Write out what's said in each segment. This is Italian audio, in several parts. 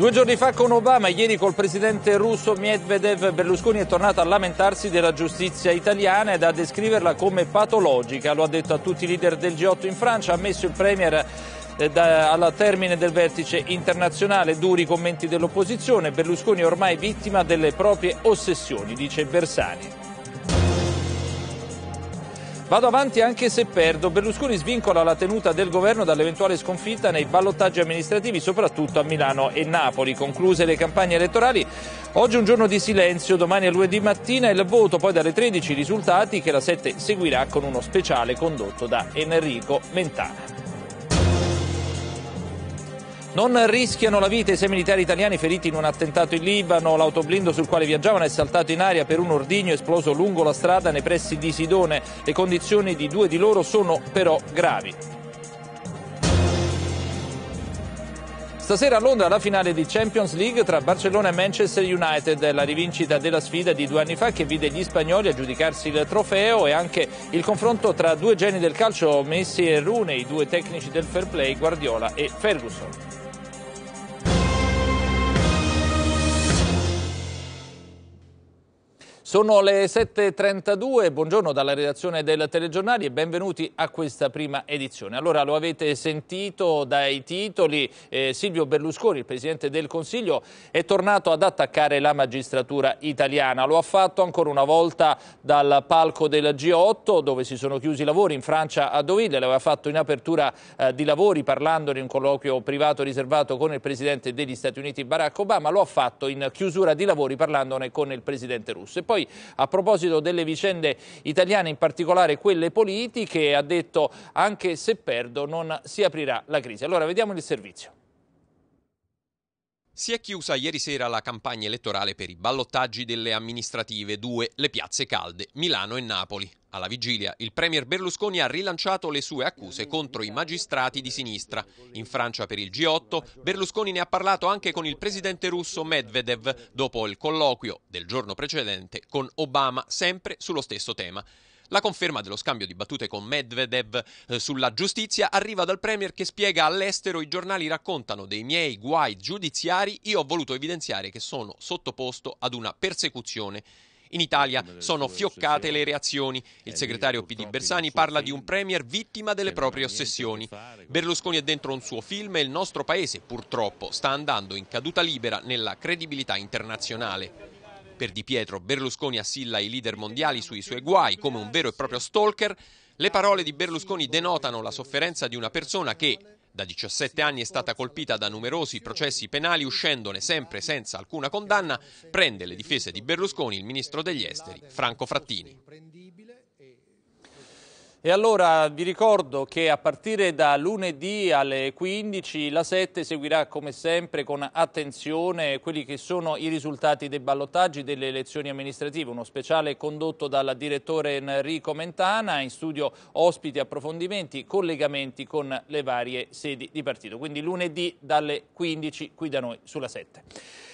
Due giorni fa con Obama ieri col presidente russo Medvedev Berlusconi è tornato a lamentarsi della giustizia italiana ed a descriverla come patologica, lo ha detto a tutti i leader del G8 in Francia, ha messo il premier eh, alla termine del vertice internazionale, duri commenti dell'opposizione, Berlusconi è ormai vittima delle proprie ossessioni, dice Bersani. Vado avanti anche se perdo. Berlusconi svincola la tenuta del governo dall'eventuale sconfitta nei ballottaggi amministrativi, soprattutto a Milano e Napoli. Concluse le campagne elettorali, oggi un giorno di silenzio, domani a lunedì mattina il voto, poi dalle 13 i risultati che la 7 seguirà con uno speciale condotto da Enrico Mentana. Non rischiano la vita i sei militari italiani feriti in un attentato in Libano. L'autoblindo sul quale viaggiavano è saltato in aria per un ordigno esploso lungo la strada nei pressi di Sidone. Le condizioni di due di loro sono però gravi. Stasera a Londra la finale di Champions League tra Barcellona e Manchester United, la rivincita della sfida di due anni fa che vide gli spagnoli aggiudicarsi il trofeo e anche il confronto tra due geni del calcio, Messi e Rune, i due tecnici del fair play, Guardiola e Ferguson. Sono le 7.32, buongiorno dalla redazione del Telegiornale e benvenuti a questa prima edizione. Allora lo avete sentito dai titoli, eh, Silvio Berlusconi, il Presidente del Consiglio, è tornato ad attaccare la magistratura italiana. Lo ha fatto ancora una volta dal palco del G8 dove si sono chiusi i lavori in Francia a Deauville, l'aveva fatto in apertura eh, di lavori parlando in un colloquio privato riservato con il Presidente degli Stati Uniti Barack Obama, lo ha fatto in chiusura di lavori parlandone con il Presidente russo. E poi noi a proposito delle vicende italiane, in particolare quelle politiche, ha detto anche se perdo non si aprirà la crisi. Allora vediamo il servizio. Si è chiusa ieri sera la campagna elettorale per i ballottaggi delle amministrative, due le piazze calde, Milano e Napoli. Alla vigilia, il premier Berlusconi ha rilanciato le sue accuse contro i magistrati di sinistra. In Francia per il G8, Berlusconi ne ha parlato anche con il presidente russo Medvedev dopo il colloquio del giorno precedente con Obama, sempre sullo stesso tema. La conferma dello scambio di battute con Medvedev eh, sulla giustizia arriva dal Premier che spiega all'estero i giornali raccontano dei miei guai giudiziari, io ho voluto evidenziare che sono sottoposto ad una persecuzione in Italia sono fioccate le reazioni. Il eh, segretario PD Bersani parla di un premier vittima delle proprie ossessioni. Berlusconi è dentro un suo film e il nostro paese, purtroppo, sta andando in caduta libera nella credibilità internazionale. Per Di Pietro, Berlusconi assilla i leader mondiali sui suoi guai come un vero e proprio stalker. Le parole di Berlusconi denotano la sofferenza di una persona che, da 17 anni è stata colpita da numerosi processi penali, uscendone sempre senza alcuna condanna, prende le difese di Berlusconi il ministro degli esteri Franco Frattini. E allora vi ricordo che a partire da lunedì alle 15 la 7 seguirà come sempre con attenzione quelli che sono i risultati dei ballottaggi delle elezioni amministrative, uno speciale condotto dal direttore Enrico Mentana, in studio ospiti, approfondimenti, collegamenti con le varie sedi di partito. Quindi lunedì dalle 15 qui da noi sulla 7.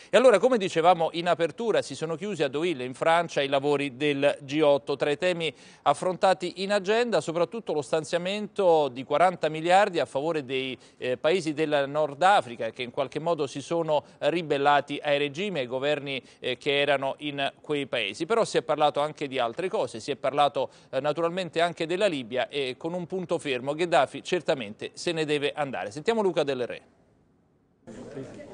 E allora, come dicevamo in apertura, si sono chiusi a Deauville, in Francia, i lavori del G8. Tra i temi affrontati in agenda, soprattutto lo stanziamento di 40 miliardi a favore dei eh, paesi del Nord Africa, che in qualche modo si sono ribellati ai regimi e ai governi eh, che erano in quei paesi. Però si è parlato anche di altre cose, si è parlato eh, naturalmente anche della Libia e con un punto fermo, Gheddafi certamente se ne deve andare. Sentiamo Luca Del Re.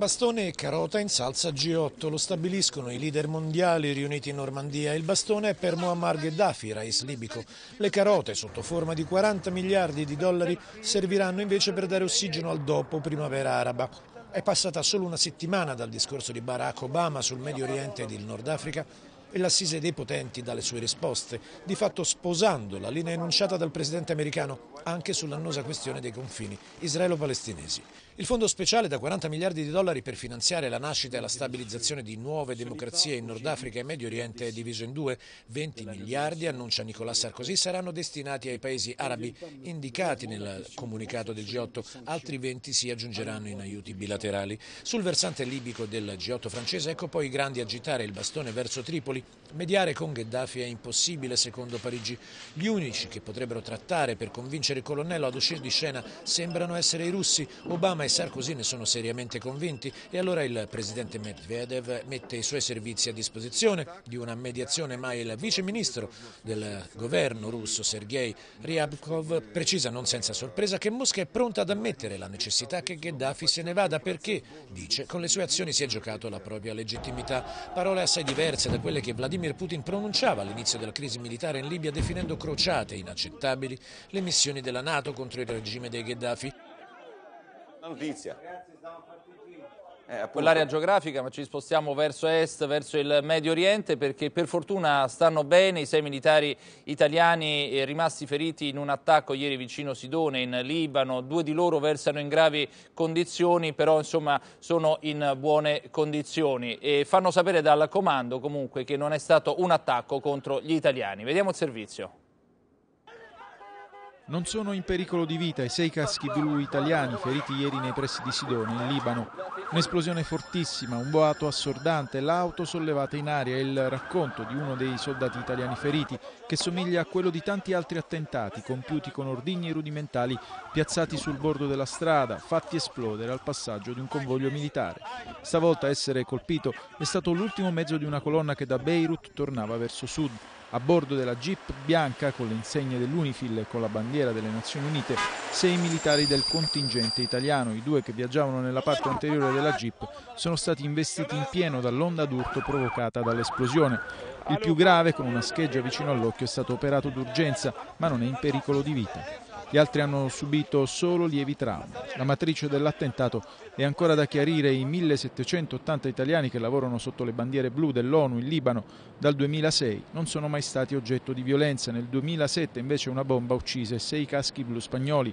Bastone e carota in salsa G8 lo stabiliscono i leader mondiali riuniti in Normandia. Il bastone è per Muammar Gheddafi, rais libico. Le carote, sotto forma di 40 miliardi di dollari, serviranno invece per dare ossigeno al dopo primavera araba. È passata solo una settimana dal discorso di Barack Obama sul Medio Oriente ed il Nord Africa e l'assise dei potenti dalle sue risposte, di fatto sposando la linea enunciata dal presidente americano anche sull'annosa questione dei confini israelo-palestinesi. Il fondo speciale da 40 miliardi di dollari per finanziare la nascita e la stabilizzazione di nuove democrazie in Nord Africa e Medio Oriente è diviso in due. 20 miliardi, annuncia Nicolas Sarkozy, saranno destinati ai paesi arabi indicati nel comunicato del G8, altri 20 si aggiungeranno in aiuti bilaterali. Sul versante libico del G8 francese ecco poi i grandi agitare il bastone verso Tripoli migliori. Mediare con Gheddafi è impossibile secondo Parigi. Gli unici che potrebbero trattare per convincere il colonnello ad uscire di scena sembrano essere i russi. Obama e Sarkozy ne sono seriamente convinti e allora il presidente Medvedev mette i suoi servizi a disposizione di una mediazione, ma il vice ministro del governo russo Sergei Ryabkov precisa non senza sorpresa che Mosca è pronta ad ammettere la necessità che Gheddafi se ne vada perché, dice, con le sue azioni si è giocato la propria legittimità. Parole assai diverse da quelle che che Vladimir Putin pronunciava all'inizio della crisi militare in Libia definendo crociate e inaccettabili le missioni della Nato contro il regime dei Gheddafi. Notizia eh, quell'area geografica, ma ci spostiamo verso est, verso il Medio Oriente, perché per fortuna stanno bene i sei militari italiani eh, rimasti feriti in un attacco ieri vicino Sidone, in Libano, due di loro versano in gravi condizioni, però insomma sono in buone condizioni e fanno sapere dal comando comunque che non è stato un attacco contro gli italiani. Vediamo il servizio non sono in pericolo di vita i sei caschi blu italiani feriti ieri nei pressi di Sidone, in Libano. Un'esplosione fortissima, un boato assordante, l'auto sollevata in aria, e il racconto di uno dei soldati italiani feriti, che somiglia a quello di tanti altri attentati compiuti con ordigni rudimentali piazzati sul bordo della strada, fatti esplodere al passaggio di un convoglio militare. Stavolta essere colpito è stato l'ultimo mezzo di una colonna che da Beirut tornava verso sud. A bordo della jeep bianca con le insegne dell'Unifil e con la bandiera delle Nazioni Unite, sei militari del contingente italiano, i due che viaggiavano nella parte anteriore della jeep, sono stati investiti in pieno dall'onda d'urto provocata dall'esplosione. Il più grave, con una scheggia vicino all'occhio, è stato operato d'urgenza, ma non è in pericolo di vita. Gli altri hanno subito solo lievi traumi. La matrice dell'attentato è ancora da chiarire. I 1780 italiani che lavorano sotto le bandiere blu dell'ONU in Libano dal 2006 non sono mai stati oggetto di violenza. Nel 2007 invece una bomba uccise sei caschi blu spagnoli.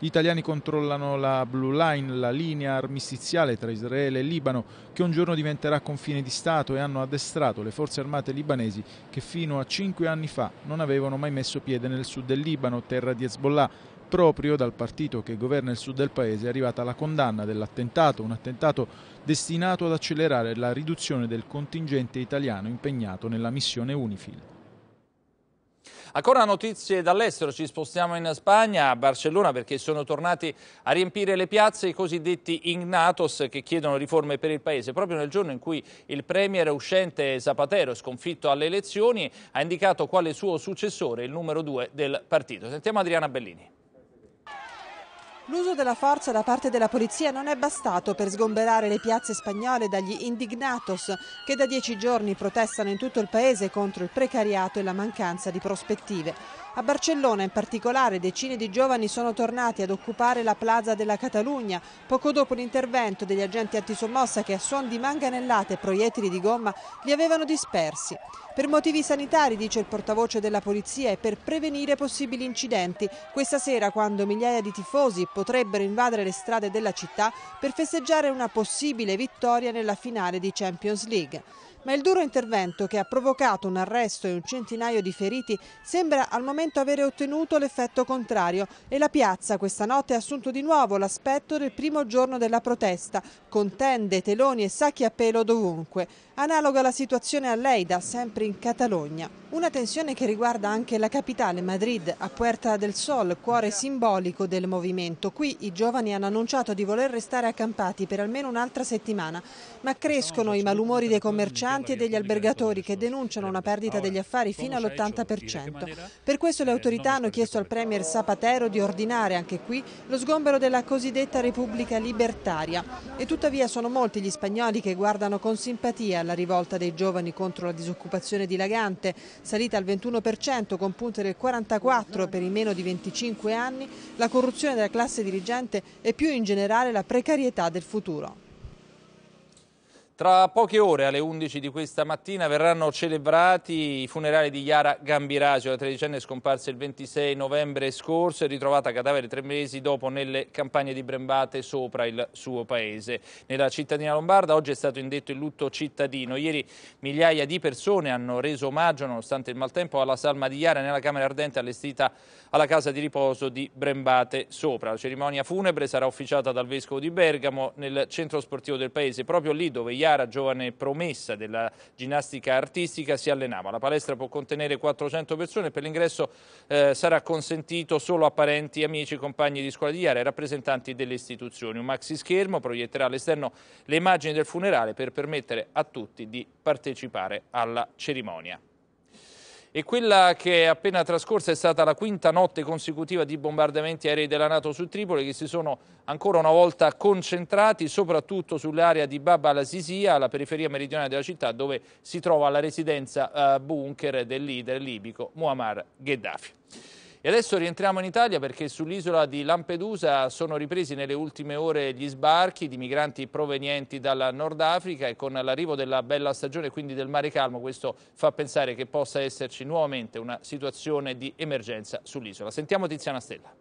Gli italiani controllano la Blue Line, la linea armistiziale tra Israele e Libano, che un giorno diventerà confine di Stato e hanno addestrato le forze armate libanesi che fino a cinque anni fa non avevano mai messo piede nel sud del Libano, terra di Hezbollah. Proprio dal partito che governa il sud del paese è arrivata la condanna dell'attentato, un attentato destinato ad accelerare la riduzione del contingente italiano impegnato nella missione UNIFIL. Ancora notizie dall'estero, ci spostiamo in Spagna, a Barcellona, perché sono tornati a riempire le piazze i cosiddetti Ignatos che chiedono riforme per il Paese. Proprio nel giorno in cui il premier uscente Zapatero, sconfitto alle elezioni, ha indicato quale suo successore, il numero due del partito. Sentiamo Adriana Bellini. L'uso della forza da parte della polizia non è bastato per sgomberare le piazze spagnole dagli indignatos che da dieci giorni protestano in tutto il paese contro il precariato e la mancanza di prospettive. A Barcellona in particolare decine di giovani sono tornati ad occupare la Plaza della Catalogna poco dopo l'intervento degli agenti antisommossa che a suon di manganellate e proiettili di gomma li avevano dispersi. Per motivi sanitari, dice il portavoce della polizia, e per prevenire possibili incidenti. Questa sera, quando migliaia di tifosi potrebbero invadere le strade della città per festeggiare una possibile vittoria nella finale di Champions League. Ma il duro intervento che ha provocato un arresto e un centinaio di feriti sembra al momento avere ottenuto l'effetto contrario e la piazza questa notte ha assunto di nuovo l'aspetto del primo giorno della protesta, con tende, teloni e sacchi a pelo dovunque. Analoga la situazione a Leida, sempre in Catalogna. Una tensione che riguarda anche la capitale Madrid, a Puerta del Sol, cuore simbolico del movimento. Qui i giovani hanno annunciato di voler restare accampati per almeno un'altra settimana, ma crescono i malumori dei commercianti e degli albergatori che denunciano una perdita degli affari fino all'80%. Per questo le autorità hanno chiesto al Premier Zapatero di ordinare anche qui lo sgombero della cosiddetta Repubblica Libertaria. E tuttavia sono molti gli spagnoli che guardano con simpatia alla rivolta dei giovani contro la disoccupazione dilagante, salita al 21% con punte del 44% per i meno di 25 anni, la corruzione della classe dirigente e più in generale la precarietà del futuro. Tra poche ore, alle 11 di questa mattina, verranno celebrati i funerali di Yara Gambirasio, la tredicenne scomparsa il 26 novembre scorso e ritrovata a cadavere tre mesi dopo nelle campagne di Brembate sopra il suo paese. Nella cittadina lombarda oggi è stato indetto il lutto cittadino. Ieri migliaia di persone hanno reso omaggio, nonostante il maltempo, alla salma di Yara nella Camera Ardente allestita alla casa di riposo di Brembate sopra. La cerimonia funebre sarà officiata dal Vescovo di Bergamo nel centro sportivo del paese, proprio lì dove Yara Chiara, giovane promessa della ginnastica artistica, si allenava. La palestra può contenere 400 persone, per l'ingresso eh, sarà consentito solo a parenti, amici, compagni di scuola di Chiara e rappresentanti delle istituzioni. Un maxi schermo proietterà all'esterno le immagini del funerale per permettere a tutti di partecipare alla cerimonia. E quella che è appena trascorsa è stata la quinta notte consecutiva di bombardamenti aerei della Nato su Tripoli che si sono ancora una volta concentrati soprattutto sull'area di Bab al-Sisia, la periferia meridionale della città dove si trova la residenza eh, bunker del leader libico Muammar Gheddafi. E adesso rientriamo in Italia perché sull'isola di Lampedusa sono ripresi nelle ultime ore gli sbarchi di migranti provenienti dal Nord Africa e con l'arrivo della bella stagione, quindi del mare calmo, questo fa pensare che possa esserci nuovamente una situazione di emergenza sull'isola. Sentiamo Tiziana Stella.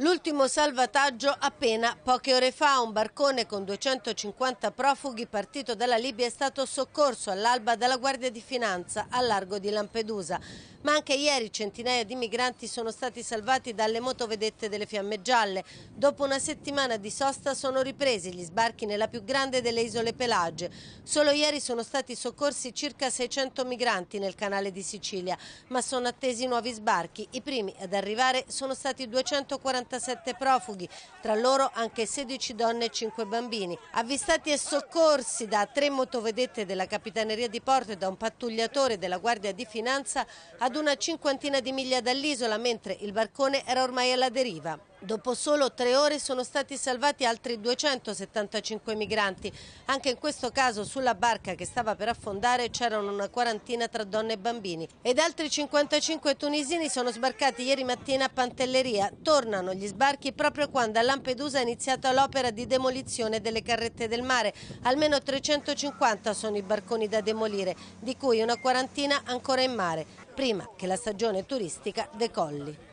L'ultimo salvataggio appena poche ore fa, un barcone con 250 profughi partito dalla Libia è stato soccorso all'alba dalla Guardia di Finanza al largo di Lampedusa. Ma anche ieri centinaia di migranti sono stati salvati dalle motovedette delle Fiamme Gialle. Dopo una settimana di sosta sono ripresi gli sbarchi nella più grande delle isole Pelagie. Solo ieri sono stati soccorsi circa 600 migranti nel canale di Sicilia, ma sono attesi nuovi sbarchi. I primi ad arrivare sono stati 240 57 profughi, tra loro anche 16 donne e 5 bambini, avvistati e soccorsi da tre motovedette della Capitaneria di Porto e da un pattugliatore della Guardia di Finanza ad una cinquantina di miglia dall'isola, mentre il barcone era ormai alla deriva. Dopo solo tre ore sono stati salvati altri 275 migranti. Anche in questo caso sulla barca che stava per affondare c'erano una quarantina tra donne e bambini. Ed altri 55 tunisini sono sbarcati ieri mattina a Pantelleria. Tornano gli sbarchi proprio quando a Lampedusa è iniziata l'opera di demolizione delle carrette del mare. Almeno 350 sono i barconi da demolire, di cui una quarantina ancora in mare, prima che la stagione turistica decolli.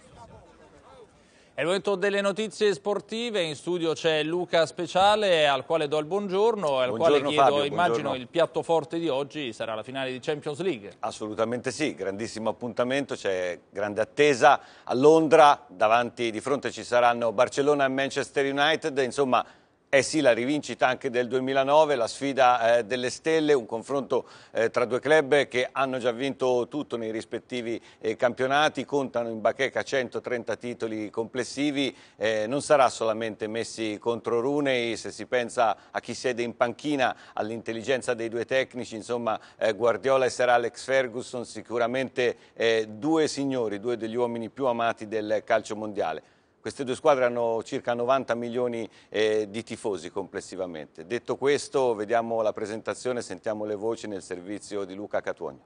È il momento delle notizie sportive, in studio c'è Luca Speciale al quale do il buongiorno e al buongiorno, quale chiedo, Fabio, immagino, buongiorno. il piatto forte di oggi sarà la finale di Champions League. Assolutamente sì, grandissimo appuntamento, c'è grande attesa a Londra, davanti di fronte ci saranno Barcellona e Manchester United, insomma eh sì, la rivincita anche del 2009, la sfida eh, delle stelle, un confronto eh, tra due club che hanno già vinto tutto nei rispettivi eh, campionati, contano in bacheca 130 titoli complessivi, eh, non sarà solamente Messi contro Runei, se si pensa a chi siede in panchina, all'intelligenza dei due tecnici, insomma eh, Guardiola e Sir Alex Ferguson sicuramente eh, due signori, due degli uomini più amati del calcio mondiale. Queste due squadre hanno circa 90 milioni eh, di tifosi complessivamente. Detto questo, vediamo la presentazione e sentiamo le voci nel servizio di Luca Catuogno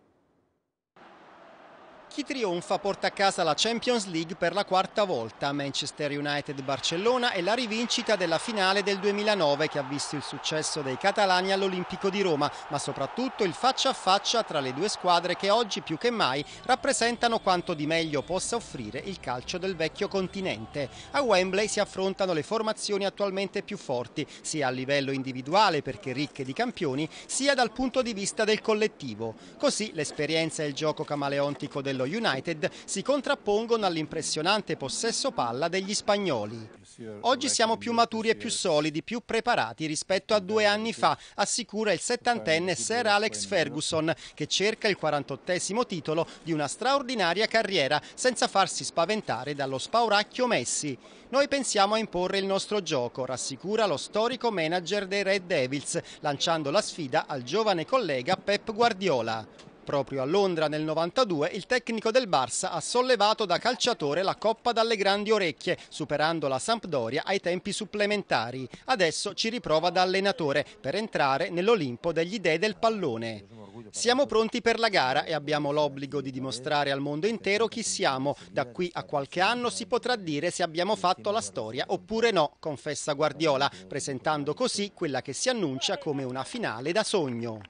chi trionfa porta a casa la Champions League per la quarta volta, Manchester United-Barcellona e la rivincita della finale del 2009 che ha visto il successo dei catalani all'Olimpico di Roma, ma soprattutto il faccia a faccia tra le due squadre che oggi più che mai rappresentano quanto di meglio possa offrire il calcio del vecchio continente. A Wembley si affrontano le formazioni attualmente più forti, sia a livello individuale perché ricche di campioni, sia dal punto di vista del collettivo. Così l'esperienza e il gioco camaleontico dello United si contrappongono all'impressionante possesso palla degli spagnoli. Oggi siamo più maturi e più solidi, più preparati rispetto a due anni fa, assicura il settantenne Sir Alex Ferguson, che cerca il 48 titolo di una straordinaria carriera senza farsi spaventare dallo spauracchio Messi. Noi pensiamo a imporre il nostro gioco, rassicura lo storico manager dei Red Devils, lanciando la sfida al giovane collega Pep Guardiola. Proprio a Londra nel 92 il tecnico del Barça ha sollevato da calciatore la Coppa dalle grandi orecchie, superando la Sampdoria ai tempi supplementari. Adesso ci riprova da allenatore per entrare nell'Olimpo degli dei del pallone. Siamo pronti per la gara e abbiamo l'obbligo di dimostrare al mondo intero chi siamo. Da qui a qualche anno si potrà dire se abbiamo fatto la storia oppure no, confessa Guardiola, presentando così quella che si annuncia come una finale da sogno.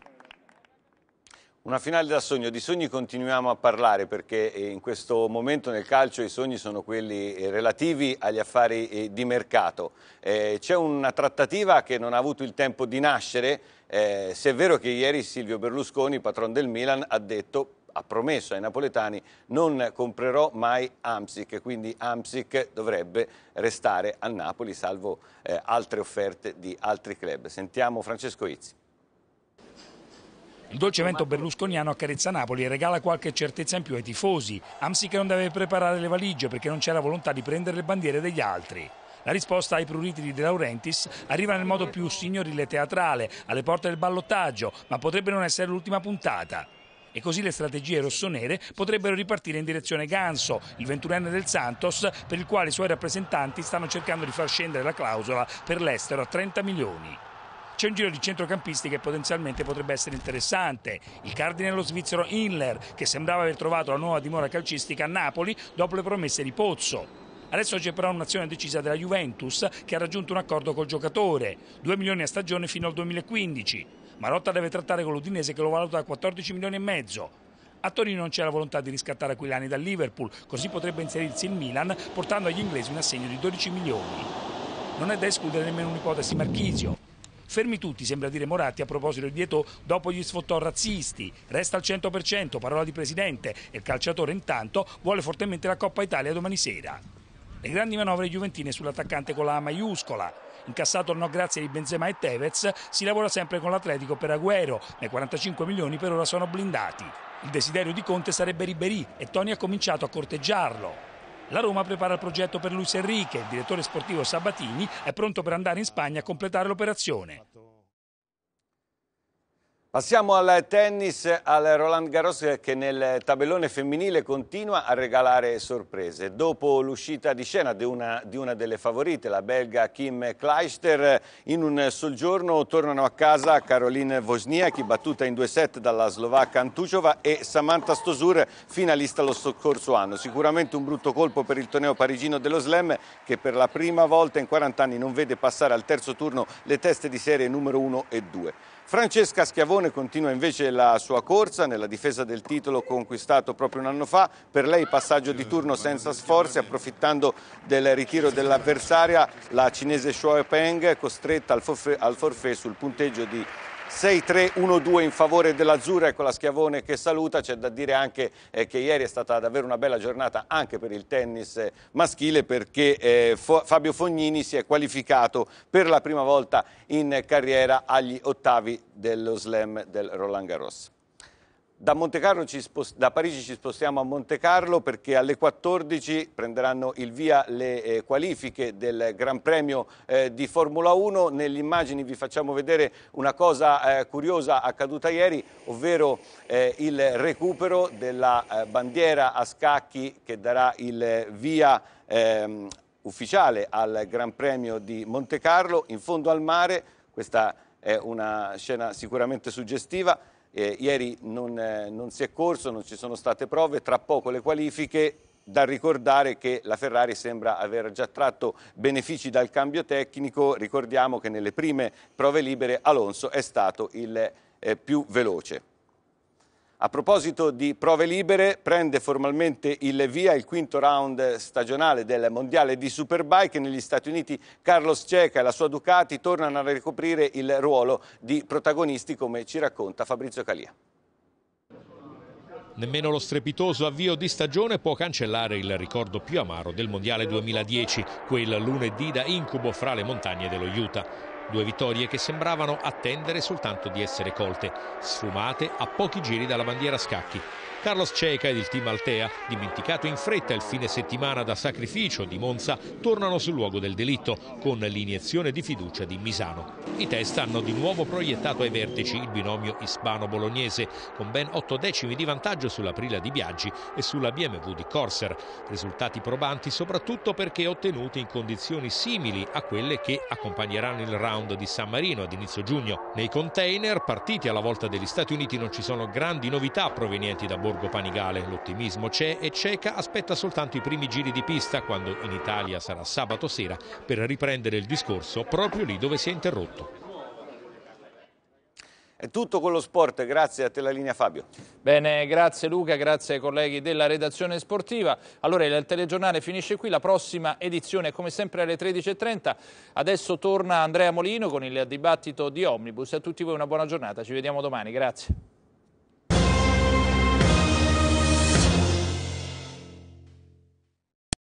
Una finale da sogno, di sogni continuiamo a parlare perché eh, in questo momento nel calcio i sogni sono quelli eh, relativi agli affari eh, di mercato. C'è una trattativa che non ha avuto il tempo di nascere, se è vero che ieri Silvio Berlusconi, patron del Milan, ha detto ha promesso ai napoletani non comprerò mai Amsic, quindi Amsic dovrebbe restare a Napoli salvo eh, altre offerte di altri club. Sentiamo Francesco Izzi. Il dolce vento berlusconiano accarezza Napoli e regala qualche certezza in più ai tifosi. Amsi che non deve preparare le valigie perché non c'è la volontà di prendere le bandiere degli altri. La risposta ai pruriti di De Laurentiis arriva nel modo più signorile e teatrale, alle porte del ballottaggio, ma potrebbe non essere l'ultima puntata. E così le strategie rossonere potrebbero ripartire in direzione Ganso, il ventunenne del Santos, per il quale i suoi rappresentanti stanno cercando di far scendere la clausola per l'estero a 30 milioni c'è un giro di centrocampisti che potenzialmente potrebbe essere interessante. Il cardine lo svizzero Inler, che sembrava aver trovato la nuova dimora calcistica a Napoli dopo le promesse di Pozzo. Adesso c'è però un'azione decisa della Juventus che ha raggiunto un accordo col giocatore, 2 milioni a stagione fino al 2015. Marotta deve trattare con l'Udinese che lo valuta a 14 milioni e mezzo. A Torino non c'è la volontà di riscattare Aquilani dal Liverpool, così potrebbe inserirsi il Milan portando agli inglesi un assegno di 12 milioni. Non è da escludere nemmeno un'ipotesi Marchisio, Fermi tutti, sembra dire Moratti a proposito del divieto dopo gli sfottò razzisti. Resta al 100%, parola di presidente. E il calciatore intanto vuole fortemente la Coppa Italia domani sera. Le grandi manovre giuventine sull'attaccante con la A maiuscola. Incassato il no grazie di Benzema e Tevez, si lavora sempre con l'Atletico per Agüero, ma 45 milioni per ora sono blindati. Il desiderio di Conte sarebbe Ribéry e Tony ha cominciato a corteggiarlo. La Roma prepara il progetto per Luis Enrique, il direttore sportivo Sabatini è pronto per andare in Spagna a completare l'operazione. Passiamo al tennis, al Roland Garros che nel tabellone femminile continua a regalare sorprese. Dopo l'uscita di scena di una, di una, delle favorite, la belga Kim Kleister, in un soggiorno tornano a casa Caroline Wozniacki, battuta in due set dalla slovacca Antucciova e Samantha Stosur, finalista lo scorso anno. Sicuramente un brutto colpo per il torneo parigino dello Slam che per la prima volta in 40 anni non vede passare al terzo turno le teste di serie numero 1 e 2. Francesca Schiavone continua invece la sua corsa nella difesa del titolo conquistato proprio un anno fa. Per lei passaggio di turno senza sforzi, approfittando del ritiro dell'avversaria, la cinese Shuai Peng costretta al forfè sul punteggio di 6-3-1-2 in favore dell'Azzurra e con la Schiavone che saluta, c'è da dire anche eh, che ieri è stata davvero una bella giornata anche per il tennis eh, maschile perché eh, Fabio Fognini si è qualificato per la prima volta in carriera agli ottavi dello slam del Roland Garros. Da, spost... da, Parigi ci spostiamo a Monte Carlo perché alle 14 prenderanno il via le eh, qualifiche del Gran Premio eh, di Formula 1. Nelle immagini vi facciamo vedere una cosa eh, curiosa accaduta ieri, ovvero eh, il recupero della eh, bandiera a scacchi che darà il via ehm, ufficiale al Gran Premio di Monte Carlo in fondo al mare. Questa è una scena sicuramente suggestiva eh, ieri non, eh, non si è corso, non ci sono state prove, tra poco le qualifiche da ricordare che la Ferrari sembra aver già tratto benefici dal cambio tecnico, ricordiamo che nelle prime prove libere Alonso è stato il eh, più veloce. A proposito di prove libere, prende formalmente il via il quinto round stagionale del Mondiale di Superbike. Negli Stati Uniti Carlos Ceca e la sua Ducati tornano a ricoprire il ruolo di protagonisti, come ci racconta Fabrizio Calia. Nemmeno lo strepitoso avvio di stagione può cancellare il ricordo più amaro del Mondiale 2010, quel lunedì da incubo fra le montagne dello Utah. Due vittorie che sembravano attendere soltanto di essere colte, sfumate a pochi giri dalla bandiera scacchi. Carlos Ceca ed il team Altea, dimenticato in fretta il fine settimana da sacrificio di Monza, tornano sul luogo del delitto con l'iniezione di fiducia di Misano. I test hanno di nuovo proiettato ai vertici il binomio ispano-bolognese con ben 8 decimi di vantaggio sulla di Biaggi e sulla BMW di Corser, risultati probanti soprattutto perché ottenuti in condizioni simili a quelle che accompagneranno il round di San Marino ad inizio giugno. Nei container partiti alla volta degli Stati Uniti non ci sono grandi novità provenienti da Borgo Borgo Panigale. L'ottimismo c'è e Ceca aspetta soltanto i primi giri di pista quando in Italia sarà sabato sera per riprendere il discorso proprio lì dove si è interrotto. È tutto con lo sport, grazie a te la linea Fabio. Bene, grazie Luca, grazie ai colleghi della redazione sportiva. Allora il telegiornale finisce qui, la prossima edizione come sempre alle 13.30. Adesso torna Andrea Molino con il dibattito di Omnibus. A tutti voi una buona giornata, ci vediamo domani, grazie.